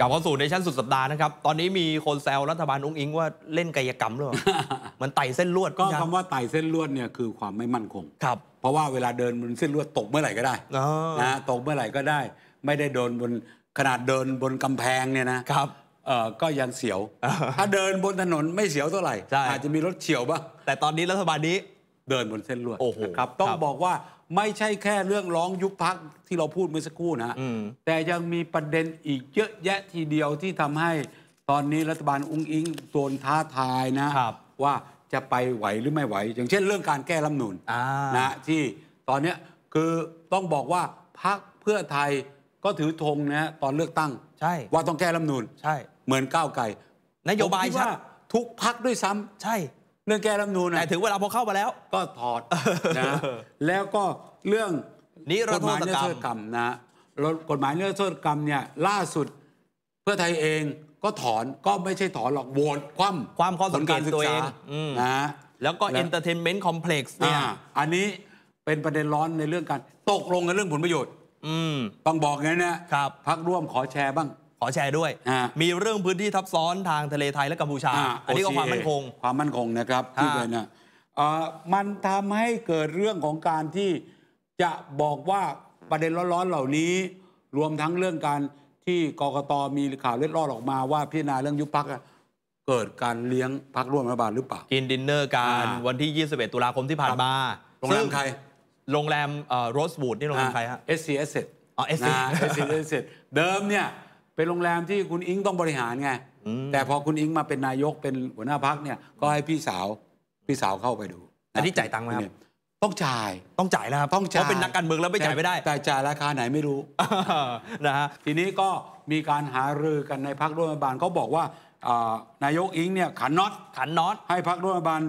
กลับเข้าสู่ในชั้นสุดสัปดาห์นะครับ ตอนนี้มีคนแซวรัฐบาลอุ้งอิงว่าเล่นกายกรรมหรือเปล่ามันไต่เส้นลวดก็คำว่าไต่เส้นลวดเนี่ยคือความไม่มั่นคง ครับเพราะว่าเวลาเดินบนเส้นลวดตกเมื่อไหร่ก็ได้นะตกเมื่อไหร่ก็ได้ ไม่ได้เดินบนขนาดเดินบนกำแพงเนี่ยนะครับเออก็ยังเสียว ถ้าเดินบนถนนไม่เสียวเท่าไหร่ อาจจะมีรถเฉียวบ้างแต่ตอนนี้รัฐบาลนี้เดินบนเส้นลวดนะครับต้องบอกว่าไม่ใช่แค่เรื่องร้องยุบพักที่เราพูดเมื่อสักครู่นะแต่ยังมีประเด็นอีกเยอะแยะทีเดียวที่ทำให้ ตอนนี้รัฐบาลอุ้งอิงโดนท้าทายนะว่าจะไปไหวหรือไม่ไหว อย่างเช่น เรื่องการแก้รัฐมนูลนะที่ตอนนี้คือต้องบอกว่าพักเพื่อไทยก็ถือธงนะตอนเลือกตั้งใช่ ว่าต้องแก้รัฐมนูลใช่เหมือนก้าวไกลนโยบายช่ทุกพักด้วยซ้ำ ใช่เรื่องแก้รัฐมนูนแต่ถึงเวลาพอเข้ามาแล้วก็ถอดนะแล้วก็เรื่องนิรโทษกรรมนะกฎหมายนิรโทษกรรมเนี่ยล่าสุด เพื่อไทยเองก็ถอนก็ไม่ใช่ถอนหรอกโหวตคว่ำความข้อสังเกตตัวเองนะแล้วก็เอนเตอร์เทนเมนต์คอมเพล็กซ์เนี่ยอันนี้เป็นประเด็นร้อนในเรื่องการ ตกลงในเรื่องผลประโยชน์ต้องบอกงั้นนะครับพักร่วมขอแชร์บ้างขอแชร์ด้วย มีเรื่องพื้นที่ทับซ้อนทางทะเลไทยและกัมพูชา อันนี้ก็ความมั่นคง ความมั่นคงนะครับที่เป็นนะ่มันทำให้เกิดเรื่องของการที่จะบอกว่าประเด็นร้อนๆเหล่านี้ รวมทั้งเรื่องการที่กกตมีข่าวเล็ดลอดออกมาว่า พิจารณาเรื่องยุบพัก เกิดการเลี้ยงพักร่วมรัฐบาลหรือเปล่ากินดินเนอร์กันวันที่ 21 ตุลาคมที่ผ่านมาโรงแรมใคร โรงแรมโรสบูดนี่โรงแรมใครฮะเอสซีเอสเอสอ๋อ SC s เอสซีเอสเเดิมเนี่ยเป็นโรงแรมที่คุณอิงต้องบริหารไง แต่พอคุณอิงมาเป็นนายกเป็นหัวหน้าพักเนี่ยก็ให้พี่สาวพี่สาวเข้าไปดูอันนี้จ่ายตังค์ไหมครับต้องจ่ายต้องจ่ายนะครับต้องจ่ายเพราะเป็นนักการเมืองแล้วไม่จ่ายไม่ได้แต่จ่ายราคาไหนไม่รู้นะฮะทีนี้ก็มีการหารือกันในพักร่วมรัฐบาลเขาบอกว่านายกอิงเนี่ยขันน็อตขันน็อต ให้พักรัฐบาล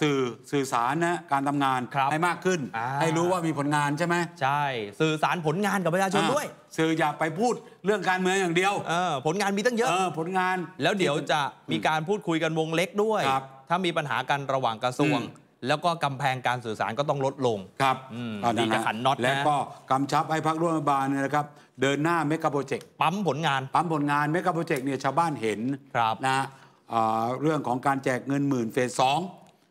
สื่อสื่อสารนะการทำงานให้มากขึ้นให้รู้ว่ามีผลงานใช่ไหมใช่ สื่อสารผลงานกับประชาชนด้วย สื่ออย่าไปพูดเรื่องการเมืองอย่างเดียว ผลงานมีตั้งเยอะผลงานแล้วเดี๋ยวจะมีการพูดคุยกันวงเล็กด้วย ถ้ามีปัญหากันระหว่างกระทรวงแล้วก็กำแพงการสื่อสารก็ต้องลดลง ครับอันนี้ดีจะขันน็อตแล้วก็กำชับให้พรรคร่วมัฐบาลเนี่ยนะครับเดินหน้าเมกะโปรเจกต์ปั๊มผลงานปั๊มผลงานเมกะโปรเจกต์เนี่ยชาวบ้านเห็นครับนะเรื่องของการแจกเงินหมื่นเฟสสอง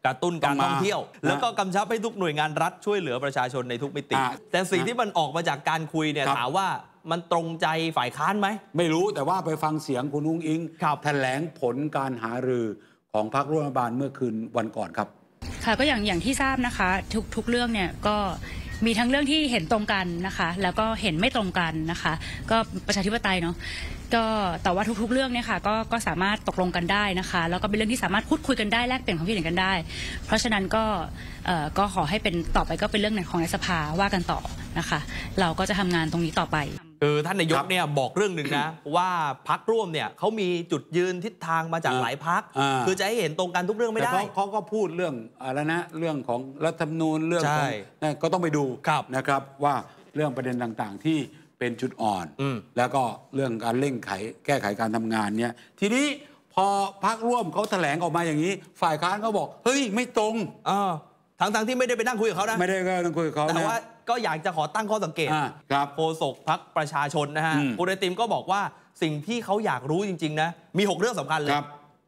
กระตุ้นการท่องเที่ยว แล้วก็กำชับให้ทุกหน่วยงานรัฐช่วยเหลือประชาชนในทุกมิติ แต่สิ่งที่มันออกมาจากการคุยเนี่ยถามว่ามันตรงใจฝ่ายค้านไหม ไม่รู้แต่ว่าไปฟังเสียงคุณอุ้งอิงแถลงผลการหารือของพรรคร่วมรัฐบาลเมื่อคืนวันก่อนครับค่ะก็อย่างอย่างที่ทราบนะคะทุกทุกเรื่องเนี่ยก็มีทั้งเรื่องที่เห็นตรงกันนะคะ แล้วก็เห็นไม่ตรงกันนะคะ ก็ประชาธิปไตยเนาะก็แต่ว่าทุกๆ เรื่องเนี่ยค่ะก็ก็สามารถตกลงกันได้นะคะแล้วก็เป็นเรื่องที่สามารถพูดคุยกันได้แลกเปลี่ยนความคิดเห็นกันได้ เพราะฉะนั้นก็เอ่อก็ขอให้เป็นต่อไปก็เป็นเรื่องของในสภาว่ากันต่อนะคะ เราก็จะทำงานตรงนี้ต่อไปคือท่านนายกเนี่ยบอกเรื่องหนึ่งนะว่าพักร่วมเนี่ยเขามีจุดยืนทิศทางมาจากหลายพักคือจะให้เห็นตรงกันทุกเรื่องไม่ได้เขาก็พูดเรื่องอะไรนะเรื่องของรัฐธรรมนูญเรื่องของก็ต้องไปดูนะครับว่าเรื่องประเด็นต่างๆที่เป็นจุดอ่อน แล้วก็เรื่องการเร่งไขแก้ไขการทำงานเนี่ยทีนี้พอพักร่วมเขาแถลงออกมาอย่างนี้ ฝ่ายค้านเขาบอก เฮ้ยไม่ตรงทั้งทที่ไม่ได้ไปนั่งคุยกับเขานะไม่ได้ก็นั่งคุยกับเขาแต่ว่าก็อยากจะขอตั้งข้อสังเกตครับโฆษกพักประชาชนนะฮะคุณไอติมก็บอกว่าสิ่งที่เขาอยากรู้จริง ๆ นะ มี 6 เรื่องสำคัญเลยแ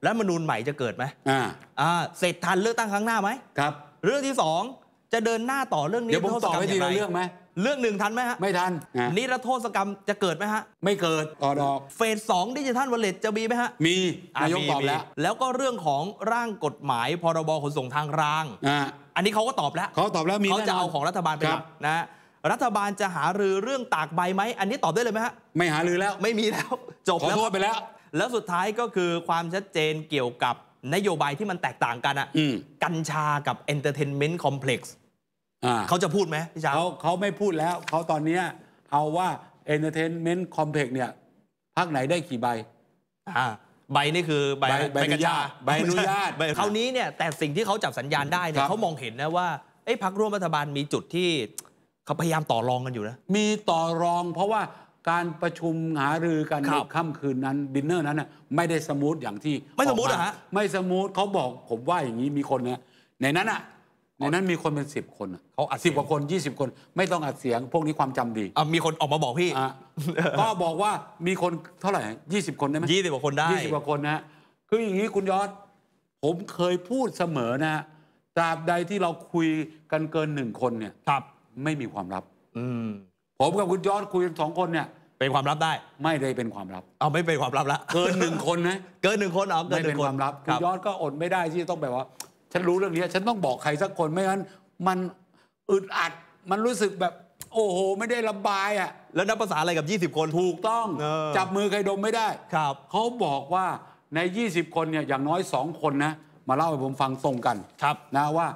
รัวฐมนูญใหม่จะเกิดไหมอ่าเสร็จทันเลือกตั้งครั้งหน้าไหมครับ เรื่องที่ 2 จะเดินหน้าต่อเรื่องนี้ เดี๋ยวผมต่อบไปทีละเรื่องไหมเรื่องหนึ่งทันไหมฮะไม่ทันนี่ิะโทษกรรมจะเกิดไหมฮะไม่เกิดต่อดอกเฟสสองดิจิทัลวอลเล็ตจะมีไหมฮะมีนายกตอบแล้ว แล้วก็เรื่องของร่างกฎหมายพรบขนส่งทางรางอ่าอันนี้เขาก็ตอบแล้วเขาตอบแล้วมีเขาจะเอาของรัฐบาลไปนะรัฐบาลจะหารือเรื่องตากใบไหมอันนี้ตอบได้เลยไหมฮะไม่หารือแล้วไม่มีแล้วจบแล้วโทษไปแล้ว แล้วสุดท้ายก็คือความชัดเจนเกี่ยวกับนโยบายที่มันแตกต่างกันอ่ะกัญชากับเเออนตร์เทนเมนต์คอมเพล็กซ์เขาจะพูดไหมพี่ชางเขาเขาไม่พูดแล้ว เขาตอนนี้เอาว่า Entertainment Complex เนี่ย พักไหนได้กี่ใบ ใบนี่คือใบใบกัญชาใบอนุญาตคราวนี้เนี่ย แต่สิ่งที่เขาจับสัญญาณได้เนี่ยเขามองเห็นนะว่าไอ้พักร่วมรัฐบาลมีจุดที่เขาพยายามต่อรองกันอยู่นะ มีต่อรองเพราะว่าการประชุมหารือกันในค่ำคืนนั้น ดินเนอร์นั้นน่ะไม่ได้สมูทอย่างที่ ไม่สมูทเหรอฮะไม่สมูทเขาบอกผมว่าอย่างนี้มีคนนะ ในนั้นอ่ะในนั้นมีคนเป็นสิบคนเขาอัดสิบกว่าคนยี่สิบคน ไม่ต้องอัดเสียงพวกนี้ความจำดีอ่ะมีคนออกมาบอกพี่ก็บอกว่ามีคนเท่าไหร่ยี่สิบคนได้ไหมยี่สิบกว่าคนได้ยี่สิบกว่าคนนะคืออย่างนี้คุณยอด ผมเคยพูดเสมอนะตราบใดที่เราคุยกันเกินหนึ่งคนเนี่ยครับไม่มีความลับ อืมผมกับคุณยอดคุยกันสองคนเนี่ยเป็นความลับได้ ไม่ได้เป็นความลับเอาไม่เป็นความลับละเกินหนึ่งคนนะเกินหนึ่งคนเอาเกินหนึ่งคนความลับคุณยอดก็อดไม่ได้ที่จะต้องแบบว่าฉันรู้เรื่องนี้ ฉันต้องบอกใครสักคน ไม่งั้นมันอึดอัด มันรู้สึกแบบ โอ้โห ไม่ได้ระบายอ่ะ แล้วนับภาษาอะไรกับ 20 คนถูกต้อง จับมือใครดมไม่ได้ ครับเขาบอกว่าใน 20 คนเนี่ยอย่างน้อย 2 คนนะมาเล่าให้ผมฟังตรงกัน ครับ นะว่า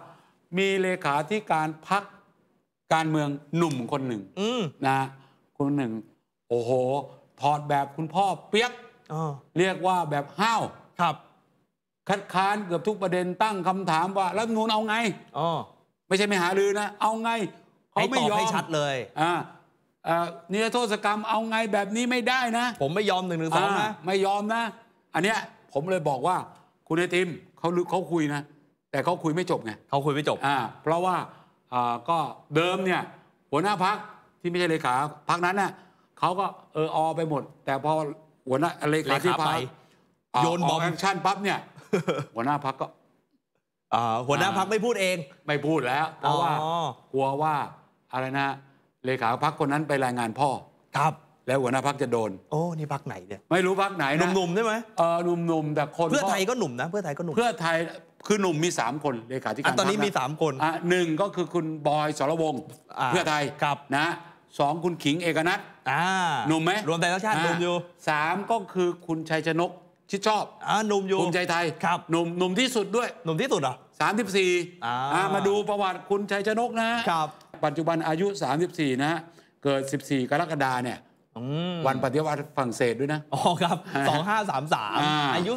มีเลขาธิการพักการเมืองหนุ่มคนหนึ่งนะ คนหนึ่ง โอ้โหถอดแบบคุณพ่อ เปียกเรียกว่าแบบห้าวครับคัดค้านเกือบทุกประเด็นตั้งคำถามว่ารัฐนูนเอาไงอ๋อไม่ใช่ไม่หาลือนะเอาไงเขาไม่ยอมให้ชัดเลยอ่านิรโทษกรรมเอาไงแบบนี้ไม่ได้นะผมไม่ยอมหนึ่งหนึ่งสองนะไม่ยอมนะ อันเนี้ยผมเลยบอกว่าคุณไอติมเขาเขาคุยนะแต่เขาคุยไม่จบไงเขาคุยไม่จบอ่าเพราะว่าอ่าก็เดิมเนี่ยหัวหน้าพักที่ไม่ใช่เลขาพักนั้นน่ะเขาก็เอออไปหมด แต่พอหัวหน้าเลขาที่พักโยนบอมแอคชั่นปั๊บเนี่ยหัวหน้าพักก็หัวหน้าพักไม่พูดเองไม่พูดแล้วเพราะว่ากลัวว่าอะไรนะเลขาพักคนนั้นไปรายงานพ่อ ครับ แล้วหัวหน้าพักจะโดน โอ้นี่พักไหนเนี่ยไม่รู้พักไหนหนุ่มๆใช่ไหมเออหนุ่มๆแต่คนเพื่อไทยก็หนุ่มนะเพื่อไทยก็หนุ่มเพื่อไทย คือหนุ่มมี 3 คนเลขาธิการตอนนี้มี3คนอ่ะหนึ่งก็คือคุณบอยสรวงเพื่อไทยครับนะสองคุณขิงเอกนัทหนุ่มไหมรวมแต่ละชาติหนุ่มอยู่สามก็คือคุณชัยชนกชิดชอบอ่าหนุ่มอยู่ภูมิใจไทยครับหนุ่มหนุ่มที่สุดด้วยหนุ่มที่สุดเหรอสามสิบสี่อ่ามาดูประวัติคุณชัยชนกนะครับ ปัจจุบันอายุ 34 นะฮะเกิด 14 กรกฎาเนี่ย วันปฏิวัติฝรั่งเศสด้วยนะ อ๋อครับ 2533อายุ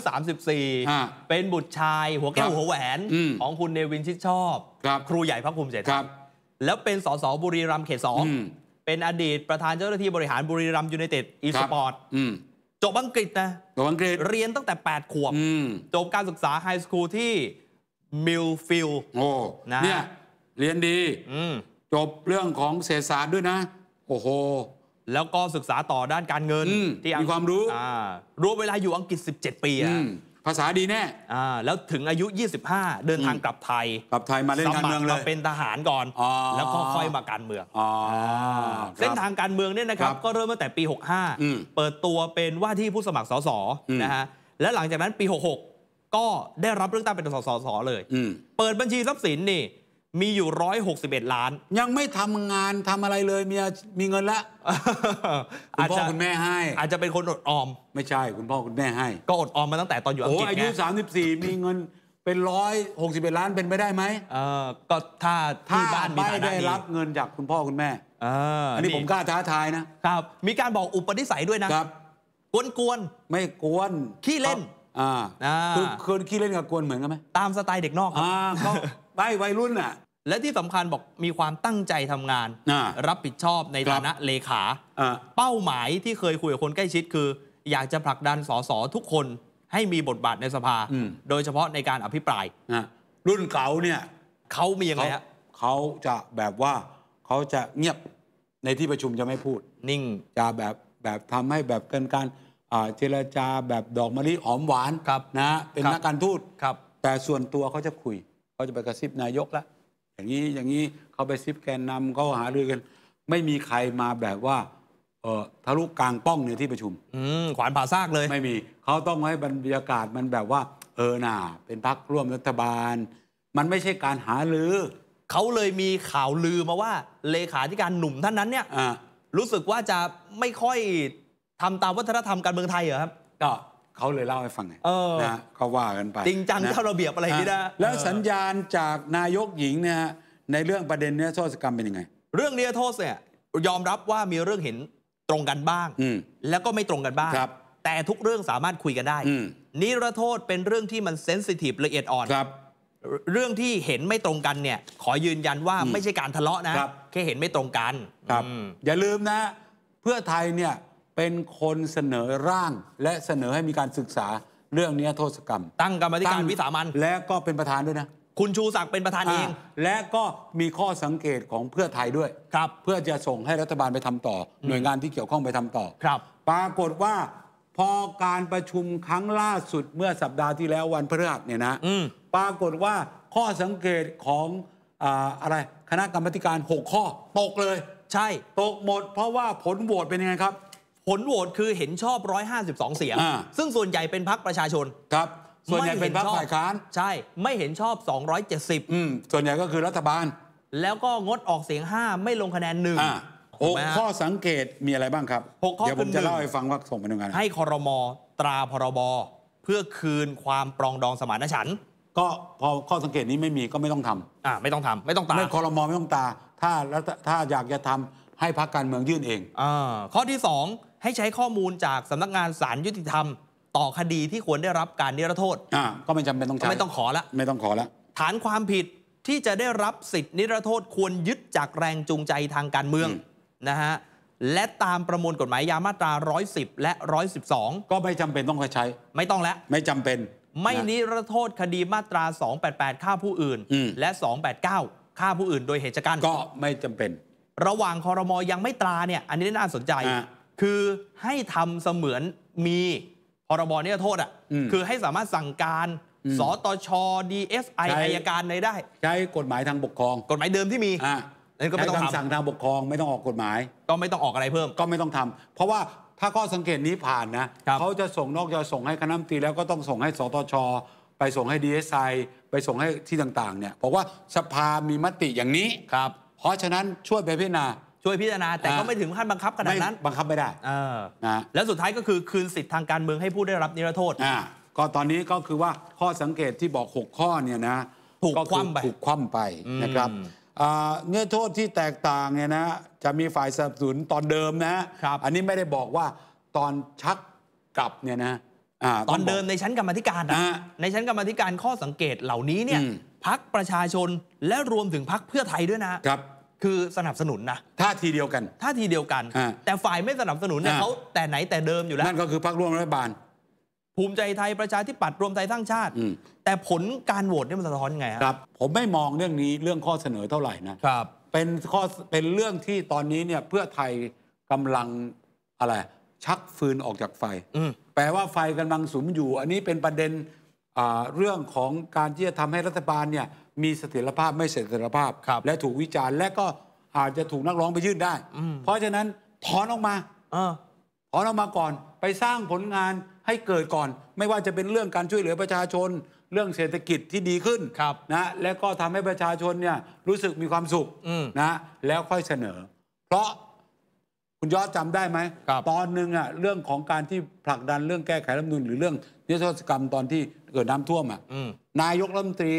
34 เป็นบุตรชาย หัวแก้วหัวแหวน ของคุณเนวินชิดชอบ ครูใหญ่พระภูมิใจไทยแล้วเป็นสสบุรีรัมย์เขตสอง เป็นอดีตประธานเจ้าหน้าที่บริหารบุรีรัมย์ยูไนเต็ดอีสปอร์ตจบอังกฤษนะจบอังกฤษเรียนตั้งแต่ 8 ขวบจบการศึกษาไฮสคูลที่มิลฟิลโอ้นะเนี่ย เรียนดีจบเรื่องของเศรษฐศาสตร์ด้วยนะ โอ้โห แล้วก็ศึกษาต่อด้านการเงินที่มีความรู้รวมเวลาอยู่อังกฤษ 17 ปีอ่ะภาษาดีแน่ อ่า แล้วถึงอายุ 25 เดินทางกลับไทย กลับไทยมาเล่นการเมืองเลยาเป็นทหารก่อน แล้วค่อยมาการเมือง เส้นทางการเมืองเนี่ยนะครับ ก็เริ่มตั้งแต่ปี 65เปิดตัวเป็นว่าที่ผู้สมัครสส นะฮะ และหลังจากนั้นปี 66 ก็ได้รับเลือกตั้งเป็นสส เลย เปิดบัญชีทรัพย์สินนี่มีอยู่ 161 ล้านยังไม่ทำงานทำอะไรเลยมีมีเงินละคุณพ่อคุณแม่ให้ อาจจะเป็นคนอดออม ไม่ใช่คุณพ่อคุณแม่ให้ ก็อดออมมาตั้งแต่ตอนอยู่อังโอ้กฤษอายุบส34 มีเงินเป็นร้อยหกสิบเอ็ดล้านเป็นไปได้ไหมเออก็ถ้าถ้าที่บ้านไม่ได้รับเงินจากคุณพ่อคุณแม่ออาอันนี้ผมกล้าท้าทายนะครับ มีการบอกอุปนิสัยด้วยนะครับ กวนไม่กวนขี้เล่นอ่าคือคือขี้เล่นกับกวนเหมือนกันไหมตามสไตล์เด็กนอกครับอ่าเขาใบวัยรุ่นอ่ะและที่สำคัญบอกมีความตั้งใจทำงาน รับผิดชอบในฐานะเลขาเป้าหมายที่เคยคุยกับคนใกล้ชิดคือ อยากจะผลักดันสสทุกคนให้มีบทบาทในสภา โดยเฉพาะในการอภิปรายรุ่นเก่าเนี่ยเขามียังไงฮะเขาจะแบบว่าเขาจะเงียบในที่ประชุมจะไม่พูด นิ่งจะแบบแบบทำให้แบบเกินการเจรจาแบบดอกมะลิหอมหวานนะเป็นนักการทูตแต่ส่วนตัวเขาจะคุยเขาจะไปกระซิบนายกละอย่างนี้อย่างนี้เขาไปซิบแกนนำเขาหารือกัน ไม่มีใครมาแบบว่าเออทะลุกลางป้องในที่ประชุมขวานผ่าซากเลยไม่มีเขาต้องให้บรรยากาศมันแบบว่า เออน่าเป็นพักร่วมรัฐบาล มันไม่ใช่การหาลือเขาเลยมีข่าวลือมาว่าเลขาธิการหนุ่มท่านนั้นเนี่ยรู้สึกว่าจะไม่ค่อยทำตามวัฒนธรรมการเมืองไทยเหรอครับก็เขาเลยเล่าให้ฟังไงนะเขาว่ากันไปจริงจังเท่าระเบียบอะไรนี่นะแล้วสัญญาณจากนายกหญิงเนี่ยในเรื่องประเด็นเนี้ยโทษกรรมเป็นยังไง เรื่องเนี้ยโทษเนี่ยยอมรับว่ามีเรื่องเห็นตรงกันบ้าง แล้วก็ไม่ตรงกันบ้าง แต่ทุกเรื่องสามารถคุยกันได้นิรโทษเป็นเรื่องที่มันเซนซิทีฟละเอียดอ่อนครับเรื่องที่เห็นไม่ตรงกันเนี่ย ขอยืนยันว่าไม่ใช่การทะเลาะนะแค่เห็นไม่ตรงกันครับอย่าลืมนะ เพื่อไทยเนี่ยเป็นคนเสนอร่างและเสนอให้มีการศึกษาเรื่องนี้โทษกรรม ตั้งกรรมธิการวิสามันและก็เป็นประธานด้วยนะ คุณชูศักดิ์เป็นประธานเองและก็มีข้อสังเกตของเพื่อไทยด้วย ครับเพื่อจะส่งให้รัฐบาลไปทำต่อ หน่วยงานที่เกี่ยวข้องไปทำต่อครับ ปรากฏว่าพอการประชุมครั้งล่าสุดเมื่อสัปดาห์ที่แล้ววันพฤหัสเนี่ยนะปรากฏว่าข้อสังเกตของอะไรคณะกรรมการ 6 ข้อตกเลย ใช่ ตกหมดเพราะว่าผลโหวตเป็นยังไงครับผลโหวตคือเห็นชอบ 152 เสียง ซึ่งส่วนใหญ่เป็นพักประชาชนครับ ส่วนใหญ่เป็นพรรคฝ่ายค้านใช่ไม่เห็นชอบอืมส่วนใหญ่ก็คือรัฐบาล แล้วก็งดออกเสียง 5 ไม่ลงคะแนนหนึ่งโอ้กข้อสังเกตมีอะไรบ้างครับหกข้อเดี๋ยวผมจะเล่าให้ฟังว่าส่งไปยังไงให้คอรมอตราพรบเพื่อคืนความปรองดองสมานฉันท์ก็พอข้อสังเกตนี้ไม่มีก็ไม่ต้องทำอ่าไม่ต้องทำไม่ต้องตาไม่คอรมอไม่ต้องตาถ้าถ้าอยากจะทำให้พรรคการเมืองยื่นเองอ่าข้อที่สองให้ใช้ข้อมูลจากสำนักงานศาลยุติธรรม ต่อคดีที่ควรได้รับการนิรโทษอ่าก็ไม่จำเป็นต้องใช้ไม่ต้องขอละไม่ต้องขอละฐานความผิดที่จะได้รับสิทธินิรโทษควรยึดจากแรงจูงใจทางการเมืองนะฮะและตามประมวลกฎหมาย ยามาตรา 110 และ 112 ก็ไม่จำเป็นต้องใช้ ไม่ต้องแล้วไม่จำเป็น ไม่นิรโทษคดีมาตรา 288ฆ่าผู้อื่นและ 289ฆ่าผู้อื่นโดยเหตุการณ์ก็ไม่จำเป็น ระหว่างคอรมอยังไม่ตราเนี่ย อันนี้น่าสนใจคือให้ทำเสมือนมีพรบเนี่ยโทษอ่ะคือให้สามารถสั่งการสตชดีเอสไออายการในได้ใช้กฎหมายทางปกครอง กฎหมายเดิมที่มีนั่นก็ไม่ต้องทำสั่งทางปกครอง ไม่ต้องออกกฎหมาย ก็ไม่ต้องออกอะไรเพิ่มก็ไม่ต้องทำ เพราะว่าถ้าข้อสังเกตนี้ผ่านนะเขาจะส่งนอกจะส่งให้คณะมนตรีแล้วก็ต้องส่งให้สตชไปส่งให้ดีเอสไอไปส่งให้ที่ต่าง ๆเนี่ยบอกว่าสภามีมติอย่างนี้ครับ เพราะฉะนั้นช่วยไปพิจารณาช่วยพิจารณาแต่ก็ไม่ถึงขั้นบังคับขนาดนั้น บังคับไม่ได้นะแล้วสุดท้ายก็คือคืนสิทธิ์ทางการเมืองให้ผู้ได้รับนิรโทษก็ตอนนี้ก็คือว่าข้อสังเกตที่บอก 6 ข้อเนี่ยนะถูกคว่ำไปถูกคว่ำไปนะครับเนื้อโทษที่แตกต่างเนี่ยนะจะมีฝ่ายสนับสนุนตอนเดิมนะอันนี้ไม่ได้บอกว่าตอนชักกลับเนี่ยนะตอนเดิมในชั้นกรรมธิการนะในชั้นกรรมธิการข้อสังเกตเหล่านี้เนี่ยพักประชาชนและรวมถึงพักเพื่อไทยด้วยนะครับคือสนับสนุนนะท่าทีเดียวกันท่าทีเดียวกัน แต่ฝ่ายไม่สนับสนุนเนี่ยเขาแต่ไหนแต่เดิมอยู่แล้วนั่นก็คือพรรคร่วมรัฐบาล ภูมิใจไทยประชาธิปัตย์รวมไทยสร้างชาติแต่ผลการโหวตเนี่ยมันสะท้อนไงครับผมไม่มองเรื่องนี้เรื่องข้อเสนอเท่าไหร่นะครับเป็นข้อเป็นเรื่องที่ตอนนี้เนี่ยเพื่อไทยกำลังอะไร ชักฟืนออกจากไฟแปลว่าไฟกำลังสุมอยู่ อันนี้เป็นประเด็นเรื่องของการที่จะทำให้รัฐบาลเนี่ยมีเสถียรภาพไม่เสถียรภาพและถูกวิจารณ์ และก็อาจจะถูกนักร้องไปยื่นได้ เพราะฉะนั้นถอนออกมาถอนออกมาก่อนไปสร้างผลงานให้เกิดก่อน ไม่ว่าจะเป็นเรื่องการช่วยเหลือประชาชนเรื่องเศรษฐกิจที่ดีขึ้นนะ และก็ทำให้ประชาชนเนี่ยรู้สึกมีความสุขนะ แล้วค่อยเสนอ เพราะคุณยอดจำได้ไหมตอนหนึ่งอ่ะเรื่องของการที่ผลักดันเรื่องแก้ไขรัฐมนูลหรือเรื่องนิรโทษกรรมตอนที่เกิดน้ำท่วมอ่ะนายกรัฐมนตรี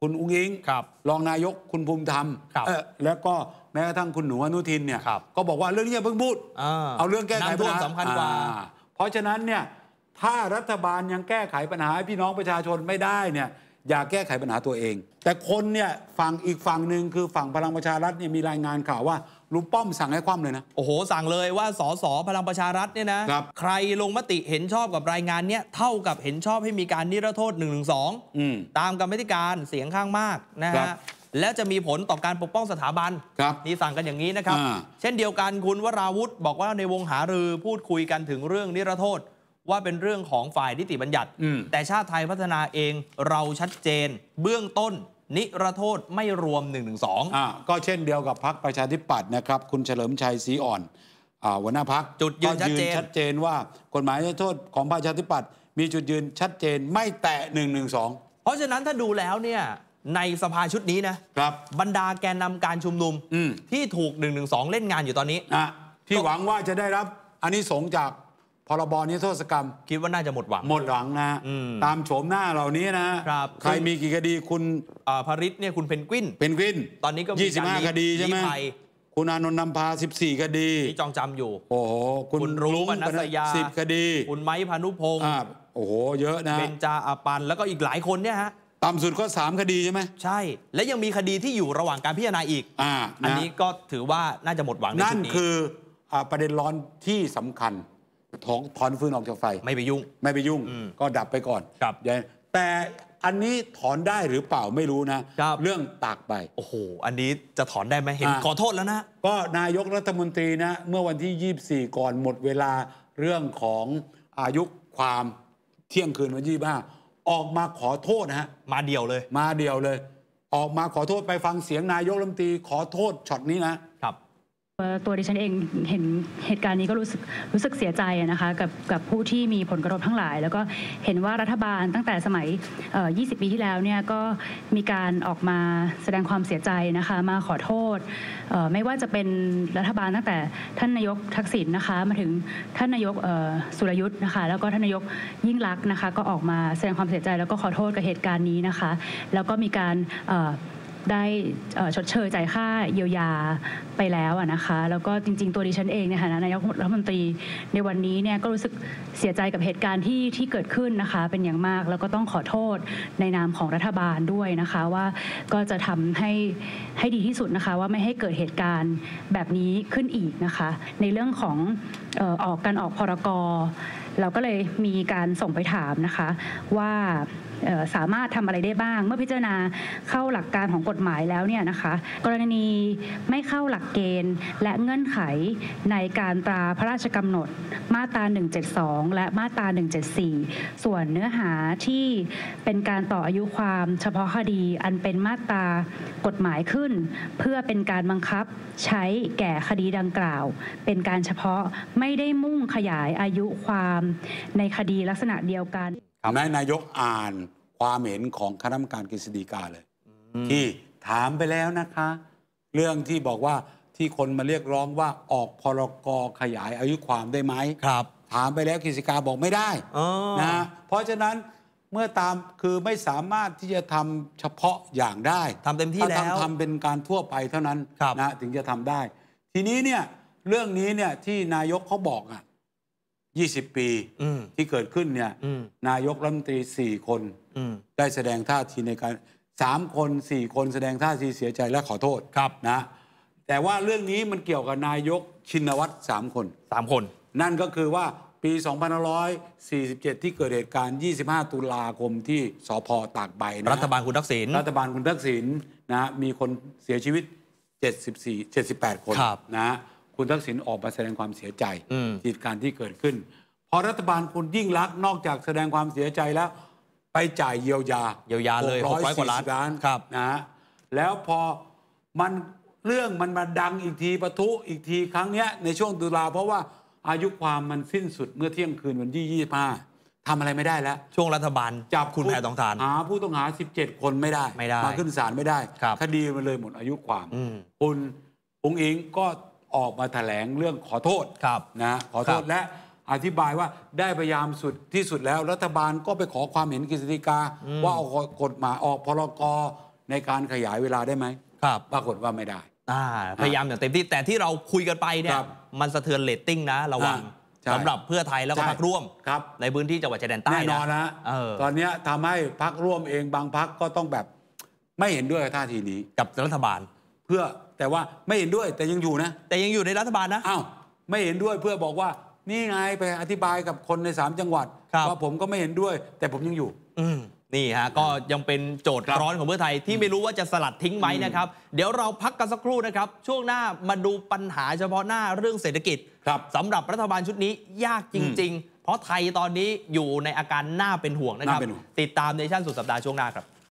คุณอุ้งอิงรรองนายก คุณ ภูมิธรรม แล้วก็แม้กระทั่งคุณหนูอนุทินเนี่ยก็บอกว่าเรื่องนี้เพิ่งพูดเอาเรื่องแก้ไขปัญหาสำคัญกว่า เพราะฉะนั้นเนี่ยถ้ารัฐบาลยังแก้ไขปัญหาพี่น้องประชาชนไม่ได้เนี่ยอย่าแก้ไขปัญหาตัวเอง แต่คนเนี่ยฝั่งอีกฝั่งหนึ่งคือฝั่งพลังประชารัฐเนี่ยมีรายงานข่าวว่าลุงป้อมสั่งให้คว่ำเลยนะ โอ้โหสั่งเลยว่าสสพลังประชารัฐเนี่ยนะคใครลงมติเห็นชอบกับรายงานเนี่ยเท่ากับเห็นชอบให้มีการนิรโทษ1นึองตามกรรมธิการเสียงข้างมากนะฮะ แล้วจะมีผลต่อการปกป้องสถาบันครับนี่สั่งกันอย่างนี้นะครับ เช่นเดียวกันคุณวราวุธบอกว่า ในวงหารือพูดคุยกันถึงเรื่องนิรโทษ ว่าเป็นเรื่องของฝ่ายนิติบัญญัติแต่ชาติไทยพัฒนาเองเราชัดเจนเบื้องต้นนิรโทษไม่รวม1นึอ่ก็เช่นเดียวกับพักประชาธิปัตย์นะครับ คุณเฉลิมชัยสีอ่อนหัวหน้าพักจุดยืนชัดเจนชัดเจนว่ากฎหมายนิรโทษของประชาธิปัตย์มีจุดยืนชัดเจนไม่แตะ1นึเพราะฉะนั้นถ้าดูแล้วเนี่ย ในสภาชุดนี้นะครับบรรดาแกนนำการชุมนุมที่ถูก1นึเล่นงานอยู่ตอนนี้ ที่หวังว่าจะได้รับอันนี้สงจากพรบนี้โทษกรรมคิดว่าน่าจะหมดหวังหมดหวังนะตามโฉมหน้าเหล่านี้นะครับใครมีกี่คดีคุณพริษเนี่ยคุณเพนกวินเพนกวินตอนนี้ก็มี 25 คดีใช่ไหมคุณอนนท์นำพา 14 คดีที่จองจำอยู่ โอ้โหคุณรุ้งปนัสยา10 คดี คุณไม้พานุพงศ์โอ้โหเยอะนะเบนจาอาปันแล้วก็อีกหลายคนเนี่ยฮะต่ำสุดก็ 3 คดีใช่ไหมใช่ และยังมีคดีที่อยู่ระหว่างการพิจารณาอีกอ่าอันนี้ก็ถือว่าน่าจะหมดหวังในจุดนี้นั่นคือประเด็นร้อนที่สำคัญถอนถอนฟืนออกจากไฟไม่ไปยุ่งไม่ไปยุ่งก็ดับไปก่อนครับแต่อันนี้ถอนได้หรือเปล่าไม่รู้นะ เรื่องตากใบโอ้โห อันนี้จะถอนได้ไหมเห็น ขอโทษแล้วนะ ก็นายกรัฐมนตรีนะ เมื่อวันที่ 24 ก่อนหมดเวลาเรื่องของอายุความเที่ยงคืนวันที่บ้าออกมาขอโทษนะฮะมาเดี่ยวเลย มาเดี่ยวเลย ออกมาขอโทษไปฟังเสียงนายกรัฐมนตรีขอโทษช็อตนี้นะตัวดิฉันเองเห็นเหตุการณ์นี้ก็รู้สึกรู้สึกเสียใจนะคะกับกับผู้ที่มีผลกระทบทั้งหลาย แล้วก็เห็นว่ารัฐบาลตั้งแต่สมัย 20 ปีที่แล้วเนี่ยก็มีการออกมาแสดงความเสียใจนะคะมาขอโทษไม่ว่าจะเป็นรัฐบาลตั้งแต่ท่านนายกทักษิณนะคะมาถึงท่านนายกสุรยุทธ์นะคะแล้วก็ท่านนายกยิ่งรักนะคะก็ออกมาแสดงความเสียใจ แล้วก็ขอโทษกับเหตุการณ์นี้นะคะ แล้วก็มีการได้ชดเชยจ่ายค่าเยียวยาไปแล้วนะคะแล้วก็จริง ๆตัวดิฉันเองในฐานะนายกรัฐมนตรีในวันนี้เนี่ยก็รู้สึกเสียใจกับเหตุการณ์ที่ที่เกิดขึ้นนะคะ เป็นอย่างมากแล้วก็ต้องขอโทษในนามของรัฐบาลด้วยนะคะว่าก็จะทำให้ให้ดีที่สุดนะคะว่าไม่ให้เกิดเหตุการณ์แบบนี้ขึ้นอีกนะคะ ในเรื่องของออกการออกพรกรเราก็เลยมีการส่งไปถามนะคะว่าสามารถทำอะไรได้บ้างเมื่อพิจารณาเข้าหลักการของกฎหมายแล้วเนี่ยนะคะกรณีไม่เข้าหลักเกณฑ์และเงื่อนไขในการตราพระราชกำหนดมาตรา 172 และมาตรา 174 ส่วนเนื้อหาที่เป็นการต่ออายุความ เฉพาะคดีอันเป็นมาตรากฎหมายขึ้น เพื่อเป็นการบังคับใช้แก่คดีดังกล่าว เป็นการเฉพาะไม่ได้มุ่งขยายอายุความในคดีลักษณะเดียวกันนายนายกอ่านความเห็นของคณะกรรมการกฤษฎีกาเลยที่ถามไปแล้วนะคะ เรื่องที่บอกว่าที่คนมาเรียกร้องว่าออกพรกรขยายอายุความได้ไหมครับ ถามไปแล้วกฤษฎีกาบอกไม่ได้นะเพราะฉะนั้นเมื่อตามคือไม่สามารถที่จะทำเฉพาะอย่างได้ ทำเต็มที่แล้วทำเป็นการทั่วไปเท่านั้นนะถึงจะทำได้ ทีนี้เนี่ยเรื่องนี้เนี่ยที่นายกเขาบอกอ่ะ20 ปีที่เกิดขึ้นเนี่ยนายกรัฐมนตรี 4 คนได้แสดงท่าทีในการ 3 คน 4 คนแสดงท่าทีเสียใจและขอโทษครับนะแต่ว่าเรื่องนี้มันเกี่ยวกับนายกชินวัตร3คน 3 คน นั่นก็คือว่าปี 2547 ที่เกิดเหตุการณ์ 25 ตุลาคมที่สพตากใบ รัฐบาลคุณทักษิณรัฐบาลคุณทักษิณนะมีคนเสียชีวิต 74 78 คนนะคุณทักษิณออกมาแสดงความเสียใจเหตุการณ์ที่เกิดขึ้น พอรัฐบาลคุณยิ่งรักนอกจากแสดงความเสียใจแล้วไปจ่ายเยียวยา เยียวยาเลยหกร้อยกว่าล้านครับนะแล้วพอมันเรื่องมันมาดังอีกทีปะทุอีกทีครั้งเนี้ยในช่วงตุลาเพราะว่าอายุความมันสิ้นสุดเมื่อเที่ยงคืนวันที่ยี่ห้าทำอะไรไม่ได้แล้ว ช่วงรัฐบาลจับคุณแพร้องทานหาผู้ต้องหา 17 คนไม่ได้ไม่ได้มาขึ้นศาลไม่ได้คดีมันเลยหมดอายุความ คุณองค์เองก็ออกมาถแถลงเรื่องขอโทษนะขอโทษและอธิบายว่าได้พยายามสุดที่สุดแล้วรัฐบาลก็ไปขอความเห็นกฤษฎีกา ว่าออกกฎหมายออกพรกรในการขยายเวลาได้ไหมครับ ปรากฏว่าไม่ได้พยายามอย่างเต็มที่แต่ที่เราคุยกันไปเนี่ยมันสะเทือนเลตติ้งนะ ระวังสำหรับเพื่อไทยแล้วก็พักร่วมครับ ในพื้นที่จังหวัดชายแดนใต้แน่นอนนะตอนนี้ทำให้พักร่วมเองบางพักก็ต้องแบบ ไม่เห็นด้วยท่าทีนี้ กับรัฐบาลเพื่อแต่ว่าไม่เห็นด้วยแต่ยังอยู่นะ แต่ยังอยู่ในรัฐบาลนะอ้าวไม่เห็นด้วยเพื่อบอกว่านี่ไงไปอธิบายกับคนใน 3 จังหวัดว่าผมก็ไม่เห็นด้วยแต่ผมยังอยู่ อืนี่ฮะก็ยังเป็นโจทย์ร้อนของเพื่อไทยที่ไม่รู้ว่าจะสลัดทิ้งไหมนะครับเดี๋ยวเราพักกันสักครู่นะครับช่วงหน้ามาดูปัญหาเฉพาะหน้าเรื่องเศรษฐกิจสำหรับรัฐบาลชุดนี้ ยากจริง ๆ เพราะไทยตอนนี้อยู่ในอาการน่าเป็นห่วงนะครับ ติดตามในชั่นสุดสัปดาห์ช่วงหน้าครับ